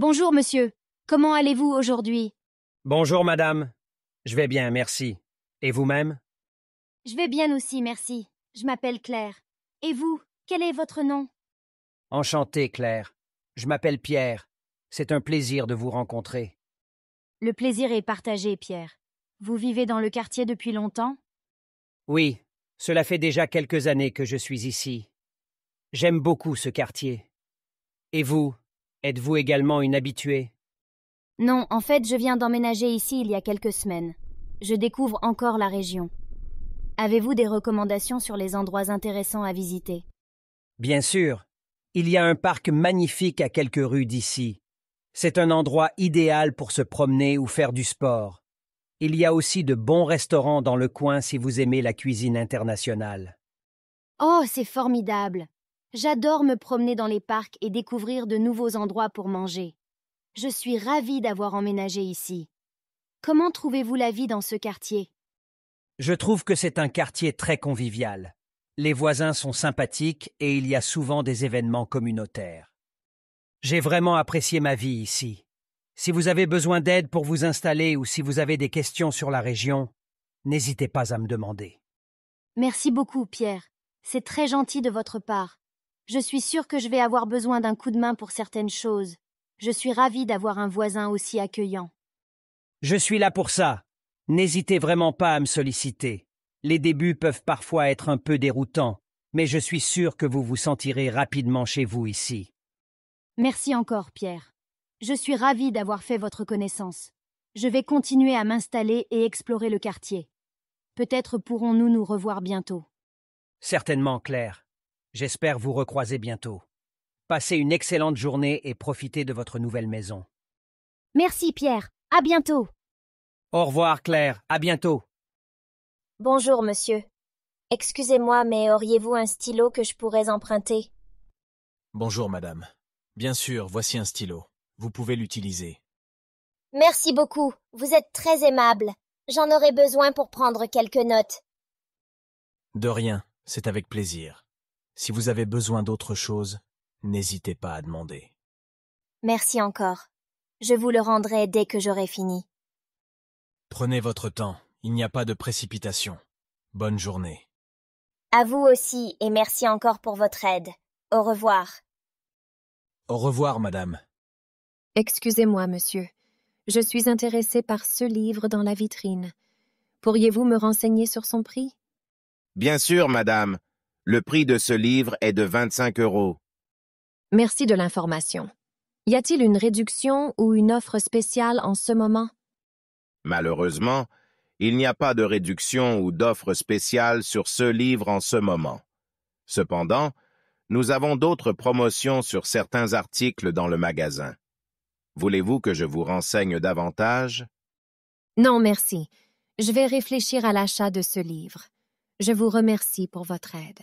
Bonjour, monsieur. Comment allez-vous aujourd'hui Bonjour, madame. Je vais bien, merci. Et vous-même Je vais bien aussi, merci. Je m'appelle Claire. Et vous, quel est votre nom Enchanté, Claire. Je m'appelle Pierre. C'est un plaisir de vous rencontrer. Le plaisir est partagé, Pierre. Vous vivez dans le quartier depuis longtemps Oui, cela fait déjà quelques années que je suis ici. J'aime beaucoup ce quartier. Et vous, Êtes-vous également une habituée Non, en fait, je viens d'emménager ici il y a quelques semaines. Je découvre encore la région. Avez-vous des recommandations sur les endroits intéressants à visiter Bien sûr. Il y a un parc magnifique à quelques rues d'ici. C'est un endroit idéal pour se promener ou faire du sport. Il y a aussi de bons restaurants dans le coin si vous aimez la cuisine internationale. Oh, c'est formidable. J'adore me promener dans les parcs et découvrir de nouveaux endroits pour manger. Je suis ravie d'avoir emménagé ici. Comment trouvez-vous la vie dans ce quartier Je trouve que c'est un quartier très convivial. Les voisins sont sympathiques et il y a souvent des événements communautaires. J'ai vraiment apprécié ma vie ici. Si vous avez besoin d'aide pour vous installer ou si vous avez des questions sur la région, n'hésitez pas à me demander. Merci beaucoup, Pierre. C'est très gentil de votre part. Je suis sûre que je vais avoir besoin d'un coup de main pour certaines choses. Je suis ravie d'avoir un voisin aussi accueillant. Je suis là pour ça. N'hésitez vraiment pas à me solliciter. Les débuts peuvent parfois être un peu déroutants, mais je suis sûre que vous vous sentirez rapidement chez vous ici. Merci encore, Pierre. Je suis ravie d'avoir fait votre connaissance. Je vais continuer à m'installer et explorer le quartier. Peut-être pourrons-nous nous revoir bientôt. Certainement, Claire. J'espère vous recroiser bientôt. Passez une excellente journée et profitez de votre nouvelle maison. Merci Pierre, à bientôt. Au revoir Claire, à bientôt. Bonjour monsieur. Excusez-moi, mais auriez-vous un stylo que je pourrais emprunter Bonjour madame. Bien sûr, voici un stylo. Vous pouvez l'utiliser. Merci beaucoup, vous êtes très aimable. J'en aurai besoin pour prendre quelques notes. De rien, c'est avec plaisir. Si vous avez besoin d'autre chose, n'hésitez pas à demander. Merci encore. Je vous le rendrai dès que j'aurai fini. Prenez votre temps, il n'y a pas de précipitation. Bonne journée. À vous aussi, et merci encore pour votre aide. Au revoir. Au revoir, madame. Excusez-moi, monsieur. Je suis intéressé par ce livre dans la vitrine. Pourriez-vous me renseigner sur son prix Bien sûr, madame. Le prix de ce livre est de 25 euros. Merci de l'information. Y a-t-il une réduction ou une offre spéciale en ce moment? Malheureusement, il n'y a pas de réduction ou d'offre spéciale sur ce livre en ce moment. Cependant, nous avons d'autres promotions sur certains articles dans le magasin. Voulez-vous que je vous renseigne davantage? Non, merci. Je vais réfléchir à l'achat de ce livre. Je vous remercie pour votre aide.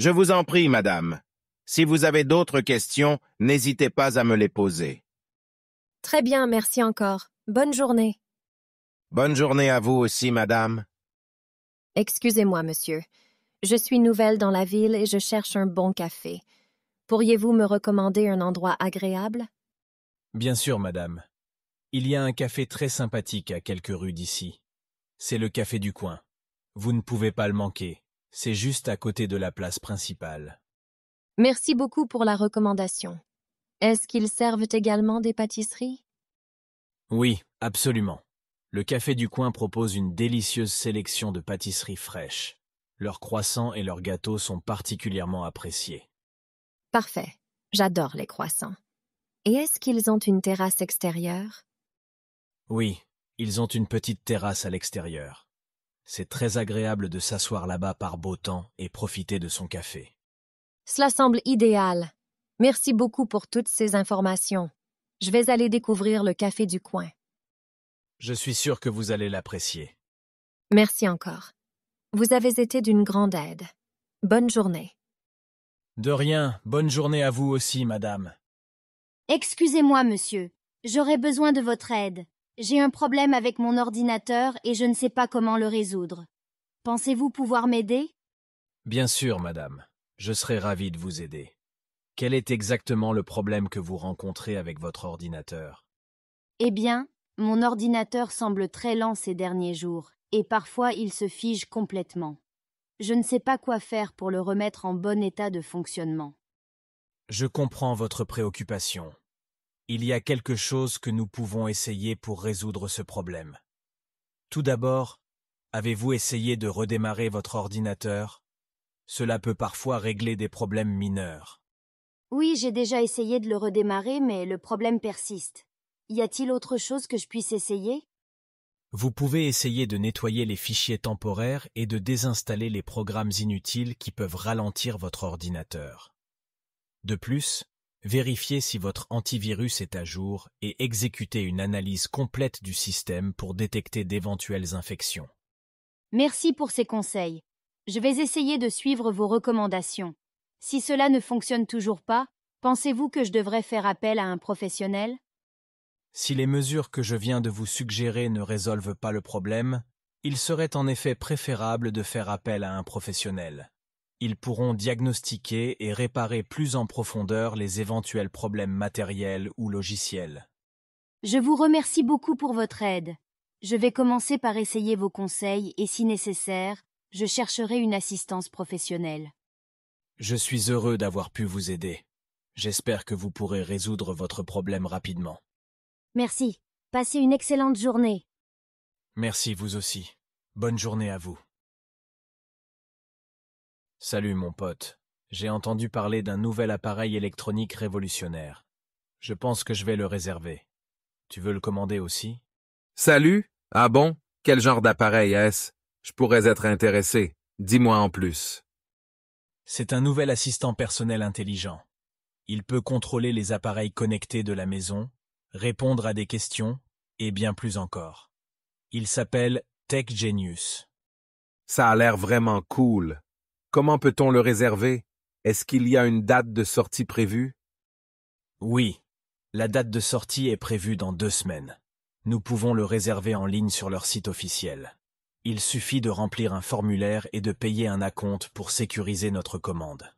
Je vous en prie, madame. Si vous avez d'autres questions, n'hésitez pas à me les poser. Très bien, merci encore. Bonne journée. Bonne journée à vous aussi, madame. Excusez-moi, monsieur. Je suis nouvelle dans la ville et je cherche un bon café. Pourriez-vous me recommander un endroit agréable Bien sûr, madame. Il y a un café très sympathique à quelques rues d'ici. C'est le café du coin. Vous ne pouvez pas le manquer. C'est juste à côté de la place principale. Merci beaucoup pour la recommandation. Est-ce qu'ils servent également des pâtisseries Oui, absolument. Le café du coin propose une délicieuse sélection de pâtisseries fraîches. Leurs croissants et leurs gâteaux sont particulièrement appréciés. Parfait. J'adore les croissants. Et est-ce qu'ils ont une terrasse extérieure Oui, ils ont une petite terrasse à l'extérieur. C'est très agréable de s'asseoir là-bas par beau temps et profiter de son café. Cela semble idéal. Merci beaucoup pour toutes ces informations. Je vais aller découvrir le café du coin. Je suis sûr que vous allez l'apprécier. Merci encore. Vous avez été d'une grande aide. Bonne journée. De rien, bonne journée à vous aussi, madame. Excusez-moi, monsieur. J'aurais besoin de votre aide. J'ai un problème avec mon ordinateur et je ne sais pas comment le résoudre. Pensez-vous pouvoir m'aider Bien sûr, madame. Je serai ravi de vous aider. Quel est exactement le problème que vous rencontrez avec votre ordinateur Eh bien, mon ordinateur semble très lent ces derniers jours, et parfois il se fige complètement. Je ne sais pas quoi faire pour le remettre en bon état de fonctionnement. Je comprends votre préoccupation il y a quelque chose que nous pouvons essayer pour résoudre ce problème. Tout d'abord, avez-vous essayé de redémarrer votre ordinateur Cela peut parfois régler des problèmes mineurs. Oui, j'ai déjà essayé de le redémarrer, mais le problème persiste. Y a-t-il autre chose que je puisse essayer Vous pouvez essayer de nettoyer les fichiers temporaires et de désinstaller les programmes inutiles qui peuvent ralentir votre ordinateur. De plus, Vérifiez si votre antivirus est à jour et exécutez une analyse complète du système pour détecter d'éventuelles infections. Merci pour ces conseils. Je vais essayer de suivre vos recommandations. Si cela ne fonctionne toujours pas, pensez-vous que je devrais faire appel à un professionnel Si les mesures que je viens de vous suggérer ne résolvent pas le problème, il serait en effet préférable de faire appel à un professionnel ils pourront diagnostiquer et réparer plus en profondeur les éventuels problèmes matériels ou logiciels. Je vous remercie beaucoup pour votre aide. Je vais commencer par essayer vos conseils et si nécessaire, je chercherai une assistance professionnelle. Je suis heureux d'avoir pu vous aider. J'espère que vous pourrez résoudre votre problème rapidement. Merci. Passez une excellente journée. Merci vous aussi. Bonne journée à vous. Salut mon pote, j'ai entendu parler d'un nouvel appareil électronique révolutionnaire. Je pense que je vais le réserver. Tu veux le commander aussi Salut Ah bon Quel genre d'appareil est-ce Je pourrais être intéressé. Dis-moi en plus. C'est un nouvel assistant personnel intelligent. Il peut contrôler les appareils connectés de la maison, répondre à des questions, et bien plus encore. Il s'appelle Tech Genius. Ça a l'air vraiment cool. Comment peut-on le réserver Est-ce qu'il y a une date de sortie prévue Oui, la date de sortie est prévue dans deux semaines. Nous pouvons le réserver en ligne sur leur site officiel. Il suffit de remplir un formulaire et de payer un acompte pour sécuriser notre commande.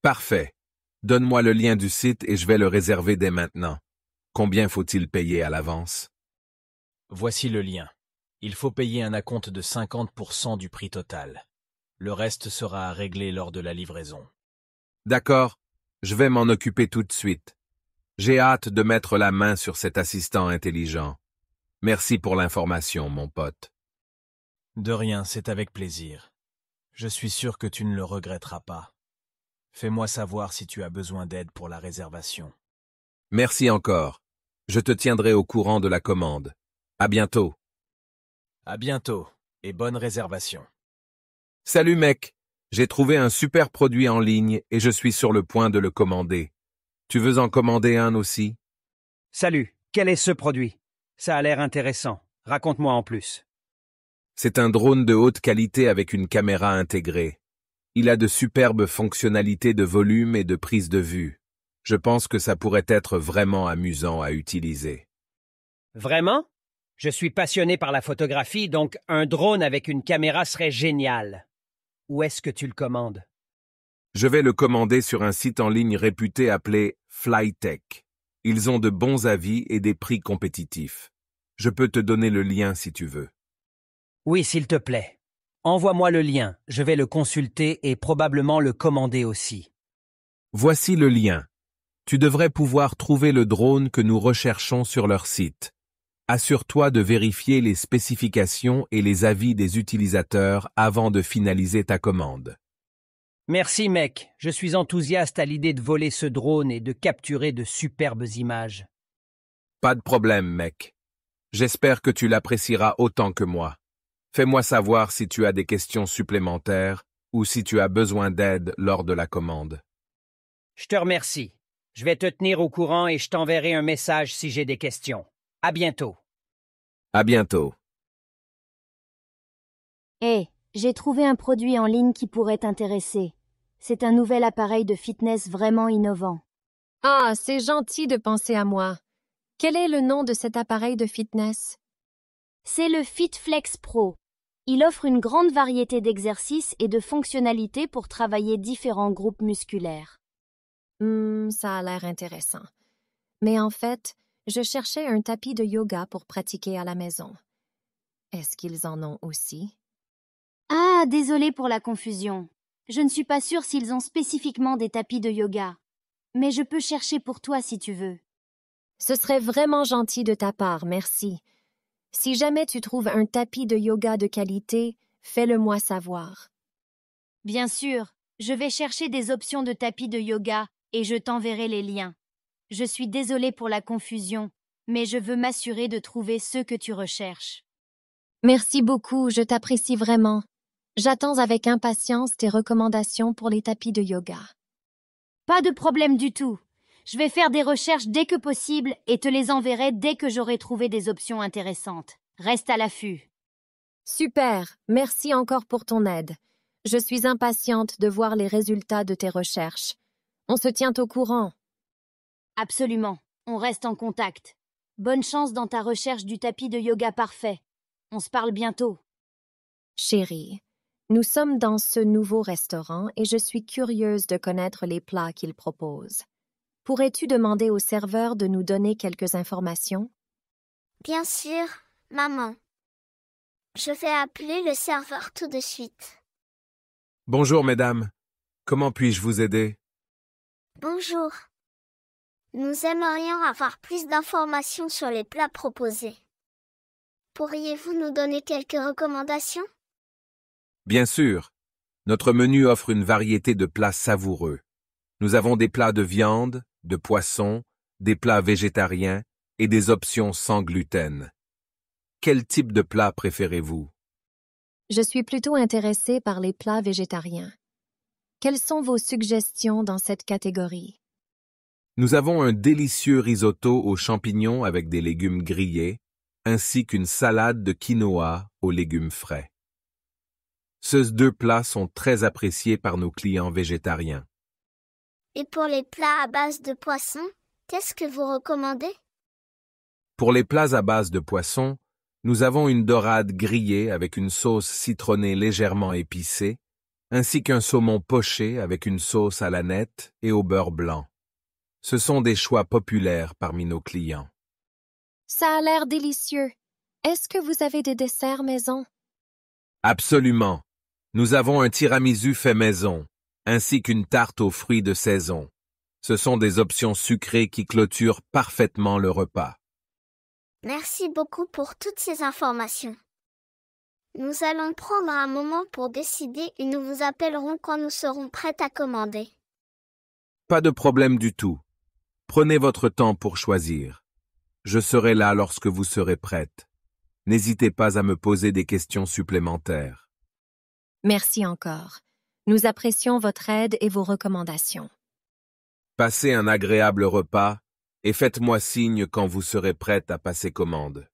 Parfait. Donne-moi le lien du site et je vais le réserver dès maintenant. Combien faut-il payer à l'avance Voici le lien. Il faut payer un acompte de 50% du prix total. Le reste sera à régler lors de la livraison. D'accord, je vais m'en occuper tout de suite. J'ai hâte de mettre la main sur cet assistant intelligent. Merci pour l'information, mon pote. De rien, c'est avec plaisir. Je suis sûr que tu ne le regretteras pas. Fais-moi savoir si tu as besoin d'aide pour la réservation. Merci encore. Je te tiendrai au courant de la commande. À bientôt. À bientôt, et bonne réservation. Salut mec, j'ai trouvé un super produit en ligne et je suis sur le point de le commander. Tu veux en commander un aussi Salut, quel est ce produit Ça a l'air intéressant, raconte-moi en plus. C'est un drone de haute qualité avec une caméra intégrée. Il a de superbes fonctionnalités de volume et de prise de vue. Je pense que ça pourrait être vraiment amusant à utiliser. Vraiment Je suis passionné par la photographie, donc un drone avec une caméra serait génial. Où est-ce que tu le commandes Je vais le commander sur un site en ligne réputé appelé Flytech. Ils ont de bons avis et des prix compétitifs. Je peux te donner le lien si tu veux. Oui, s'il te plaît. Envoie-moi le lien, je vais le consulter et probablement le commander aussi. Voici le lien. Tu devrais pouvoir trouver le drone que nous recherchons sur leur site. Assure-toi de vérifier les spécifications et les avis des utilisateurs avant de finaliser ta commande. Merci mec, je suis enthousiaste à l'idée de voler ce drone et de capturer de superbes images. Pas de problème mec. J'espère que tu l'apprécieras autant que moi. Fais-moi savoir si tu as des questions supplémentaires ou si tu as besoin d'aide lors de la commande. Je te remercie. Je vais te tenir au courant et je t'enverrai un message si j'ai des questions. À bientôt. À bientôt. Eh, j'ai trouvé un produit en ligne qui pourrait t'intéresser. C'est un nouvel appareil de fitness vraiment innovant. Ah, c'est gentil de penser à moi. Quel est le nom de cet appareil de fitness C'est le FitFlex Pro. Il offre une grande variété d'exercices et de fonctionnalités pour travailler différents groupes musculaires. Hum, ça a l'air intéressant. Mais en fait, je cherchais un tapis de yoga pour pratiquer à la maison. Est-ce qu'ils en ont aussi Ah, désolé pour la confusion. Je ne suis pas sûre s'ils ont spécifiquement des tapis de yoga. Mais je peux chercher pour toi si tu veux. Ce serait vraiment gentil de ta part, merci. Si jamais tu trouves un tapis de yoga de qualité, fais-le-moi savoir. Bien sûr, je vais chercher des options de tapis de yoga et je t'enverrai les liens. Je suis désolé pour la confusion, mais je veux m'assurer de trouver ceux que tu recherches. Merci beaucoup, je t'apprécie vraiment. J'attends avec impatience tes recommandations pour les tapis de yoga. Pas de problème du tout. Je vais faire des recherches dès que possible et te les enverrai dès que j'aurai trouvé des options intéressantes. Reste à l'affût. Super, merci encore pour ton aide. Je suis impatiente de voir les résultats de tes recherches. On se tient au courant. Absolument. On reste en contact. Bonne chance dans ta recherche du tapis de yoga parfait. On se parle bientôt. Chérie, nous sommes dans ce nouveau restaurant et je suis curieuse de connaître les plats qu'il propose. Pourrais-tu demander au serveur de nous donner quelques informations Bien sûr, maman. Je vais appeler le serveur tout de suite. Bonjour, mesdames. Comment puis-je vous aider Bonjour. Nous aimerions avoir plus d'informations sur les plats proposés. Pourriez-vous nous donner quelques recommandations Bien sûr. Notre menu offre une variété de plats savoureux. Nous avons des plats de viande, de poisson, des plats végétariens et des options sans gluten. Quel type de plat préférez-vous Je suis plutôt intéressée par les plats végétariens. Quelles sont vos suggestions dans cette catégorie nous avons un délicieux risotto aux champignons avec des légumes grillés, ainsi qu'une salade de quinoa aux légumes frais. Ces deux plats sont très appréciés par nos clients végétariens. Et pour les plats à base de poisson, qu'est-ce que vous recommandez Pour les plats à base de poisson, nous avons une dorade grillée avec une sauce citronnée légèrement épicée, ainsi qu'un saumon poché avec une sauce à la nette et au beurre blanc. Ce sont des choix populaires parmi nos clients. Ça a l'air délicieux. Est-ce que vous avez des desserts maison? Absolument. Nous avons un tiramisu fait maison, ainsi qu'une tarte aux fruits de saison. Ce sont des options sucrées qui clôturent parfaitement le repas. Merci beaucoup pour toutes ces informations. Nous allons prendre un moment pour décider et nous vous appellerons quand nous serons prêts à commander. Pas de problème du tout. Prenez votre temps pour choisir. Je serai là lorsque vous serez prête. N'hésitez pas à me poser des questions supplémentaires. Merci encore. Nous apprécions votre aide et vos recommandations. Passez un agréable repas et faites-moi signe quand vous serez prête à passer commande.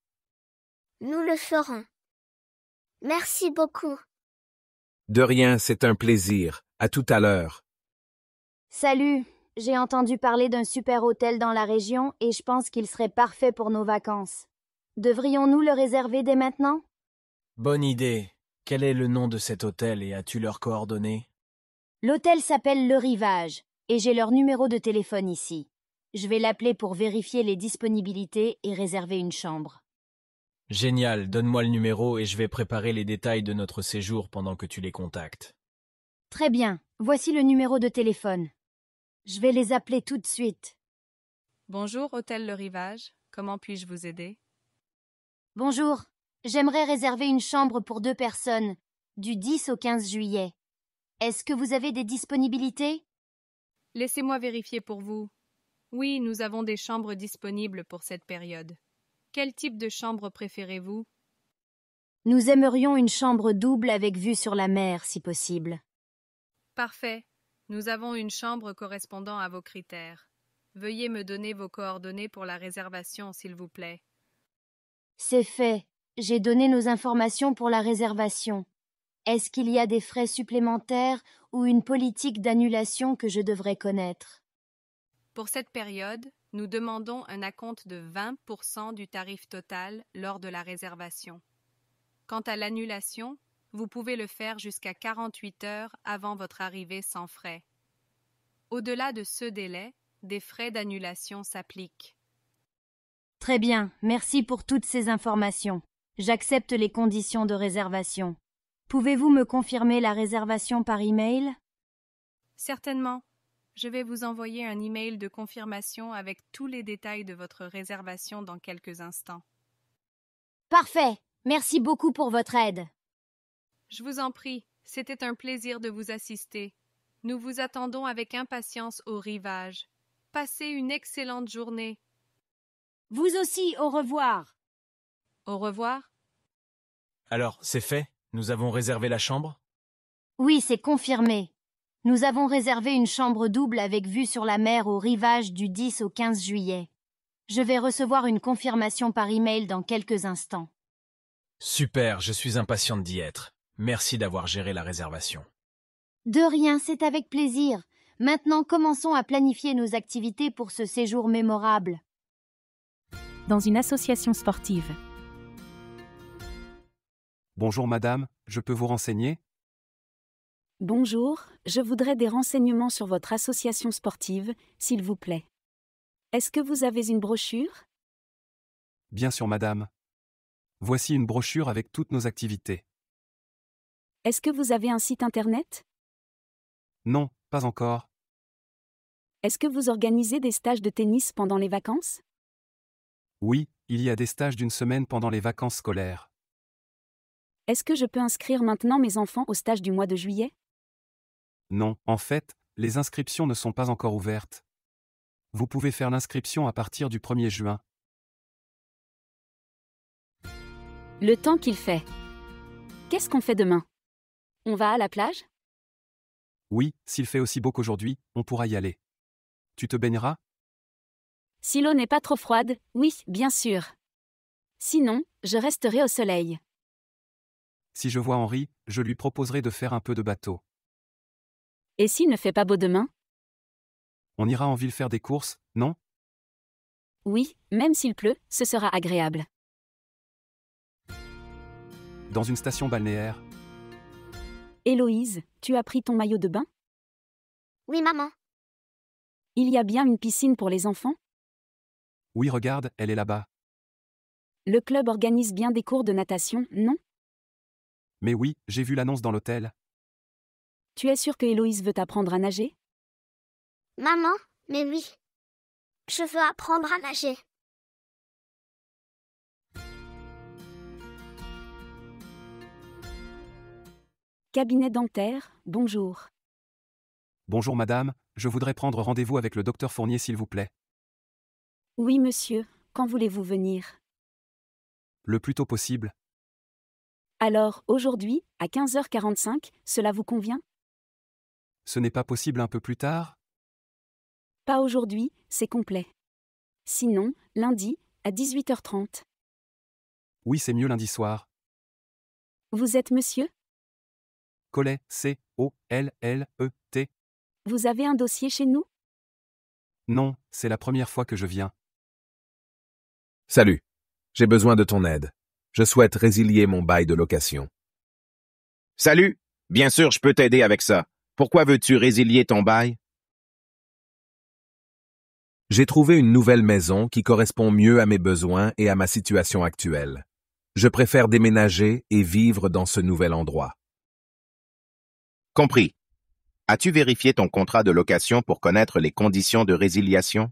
Nous le ferons. Merci beaucoup. De rien, c'est un plaisir. À tout à l'heure. Salut. J'ai entendu parler d'un super hôtel dans la région et je pense qu'il serait parfait pour nos vacances. Devrions-nous le réserver dès maintenant Bonne idée. Quel est le nom de cet hôtel et as-tu leurs coordonnées L'hôtel s'appelle Le Rivage et j'ai leur numéro de téléphone ici. Je vais l'appeler pour vérifier les disponibilités et réserver une chambre. Génial, donne-moi le numéro et je vais préparer les détails de notre séjour pendant que tu les contactes. Très bien, voici le numéro de téléphone. Je vais les appeler tout de suite. Bonjour, Hôtel Le Rivage. Comment puis-je vous aider Bonjour. J'aimerais réserver une chambre pour deux personnes, du 10 au 15 juillet. Est-ce que vous avez des disponibilités Laissez-moi vérifier pour vous. Oui, nous avons des chambres disponibles pour cette période. Quel type de chambre préférez-vous Nous aimerions une chambre double avec vue sur la mer, si possible. Parfait. Nous avons une chambre correspondant à vos critères. Veuillez me donner vos coordonnées pour la réservation, s'il vous plaît. C'est fait. J'ai donné nos informations pour la réservation. Est-ce qu'il y a des frais supplémentaires ou une politique d'annulation que je devrais connaître Pour cette période, nous demandons un acompte de 20% du tarif total lors de la réservation. Quant à l'annulation, vous pouvez le faire jusqu'à 48 heures avant votre arrivée sans frais. Au-delà de ce délai, des frais d'annulation s'appliquent. Très bien, merci pour toutes ces informations. J'accepte les conditions de réservation. Pouvez-vous me confirmer la réservation par email Certainement. Je vais vous envoyer un email de confirmation avec tous les détails de votre réservation dans quelques instants. Parfait. Merci beaucoup pour votre aide. Je vous en prie, c'était un plaisir de vous assister. Nous vous attendons avec impatience au rivage. Passez une excellente journée. Vous aussi, au revoir. Au revoir. Alors, c'est fait Nous avons réservé la chambre Oui, c'est confirmé. Nous avons réservé une chambre double avec vue sur la mer au rivage du 10 au 15 juillet. Je vais recevoir une confirmation par email dans quelques instants. Super, je suis impatiente d'y être. Merci d'avoir géré la réservation. De rien, c'est avec plaisir. Maintenant, commençons à planifier nos activités pour ce séjour mémorable. Dans une association sportive. Bonjour madame, je peux vous renseigner Bonjour, je voudrais des renseignements sur votre association sportive, s'il vous plaît. Est-ce que vous avez une brochure Bien sûr madame. Voici une brochure avec toutes nos activités. Est-ce que vous avez un site internet Non, pas encore. Est-ce que vous organisez des stages de tennis pendant les vacances Oui, il y a des stages d'une semaine pendant les vacances scolaires. Est-ce que je peux inscrire maintenant mes enfants au stage du mois de juillet Non, en fait, les inscriptions ne sont pas encore ouvertes. Vous pouvez faire l'inscription à partir du 1er juin. Le temps qu'il fait. Qu'est-ce qu'on fait demain on va à la plage Oui, s'il fait aussi beau qu'aujourd'hui, on pourra y aller. Tu te baigneras Si l'eau n'est pas trop froide, oui, bien sûr. Sinon, je resterai au soleil. Si je vois Henri, je lui proposerai de faire un peu de bateau. Et s'il ne fait pas beau demain On ira en ville faire des courses, non Oui, même s'il pleut, ce sera agréable. Dans une station balnéaire, Héloïse, tu as pris ton maillot de bain Oui, maman. Il y a bien une piscine pour les enfants Oui, regarde, elle est là-bas. Le club organise bien des cours de natation, non Mais oui, j'ai vu l'annonce dans l'hôtel. Tu es sûre que Héloïse veut apprendre à nager Maman, mais oui. Je veux apprendre à nager. Cabinet dentaire, bonjour. Bonjour madame, je voudrais prendre rendez-vous avec le docteur Fournier s'il vous plaît. Oui monsieur, quand voulez-vous venir Le plus tôt possible. Alors, aujourd'hui, à 15h45, cela vous convient Ce n'est pas possible un peu plus tard Pas aujourd'hui, c'est complet. Sinon, lundi, à 18h30. Oui, c'est mieux lundi soir. Vous êtes monsieur Collet, C-O-L-L-E-T. Vous avez un dossier chez nous Non, c'est la première fois que je viens. Salut. J'ai besoin de ton aide. Je souhaite résilier mon bail de location. Salut. Bien sûr, je peux t'aider avec ça. Pourquoi veux-tu résilier ton bail? J'ai trouvé une nouvelle maison qui correspond mieux à mes besoins et à ma situation actuelle. Je préfère déménager et vivre dans ce nouvel endroit. Compris. As-tu vérifié ton contrat de location pour connaître les conditions de résiliation?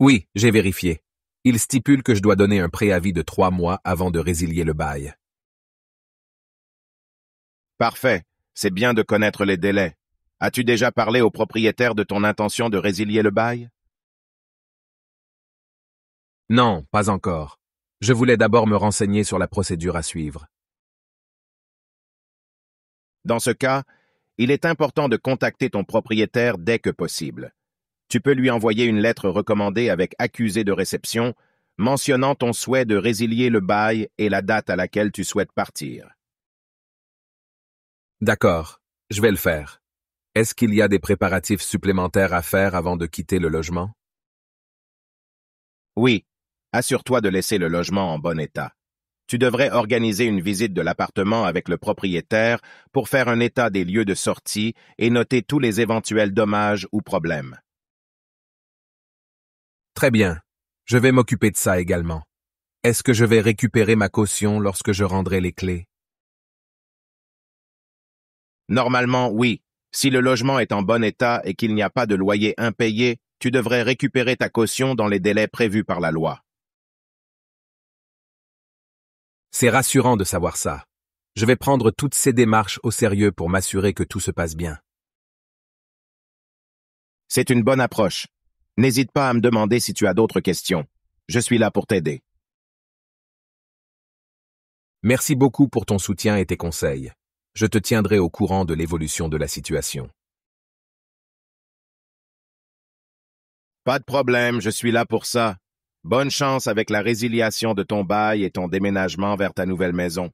Oui, j'ai vérifié. Il stipule que je dois donner un préavis de trois mois avant de résilier le bail. Parfait. C'est bien de connaître les délais. As-tu déjà parlé au propriétaire de ton intention de résilier le bail? Non, pas encore. Je voulais d'abord me renseigner sur la procédure à suivre. Dans ce cas, il est important de contacter ton propriétaire dès que possible. Tu peux lui envoyer une lettre recommandée avec accusé de réception, mentionnant ton souhait de résilier le bail et la date à laquelle tu souhaites partir. D'accord, je vais le faire. Est-ce qu'il y a des préparatifs supplémentaires à faire avant de quitter le logement? Oui, assure-toi de laisser le logement en bon état. Tu devrais organiser une visite de l'appartement avec le propriétaire pour faire un état des lieux de sortie et noter tous les éventuels dommages ou problèmes. Très bien. Je vais m'occuper de ça également. Est-ce que je vais récupérer ma caution lorsque je rendrai les clés? Normalement, oui. Si le logement est en bon état et qu'il n'y a pas de loyer impayé, tu devrais récupérer ta caution dans les délais prévus par la loi. C'est rassurant de savoir ça. Je vais prendre toutes ces démarches au sérieux pour m'assurer que tout se passe bien. C'est une bonne approche. N'hésite pas à me demander si tu as d'autres questions. Je suis là pour t'aider. Merci beaucoup pour ton soutien et tes conseils. Je te tiendrai au courant de l'évolution de la situation. Pas de problème, je suis là pour ça. Bonne chance avec la résiliation de ton bail et ton déménagement vers ta nouvelle maison.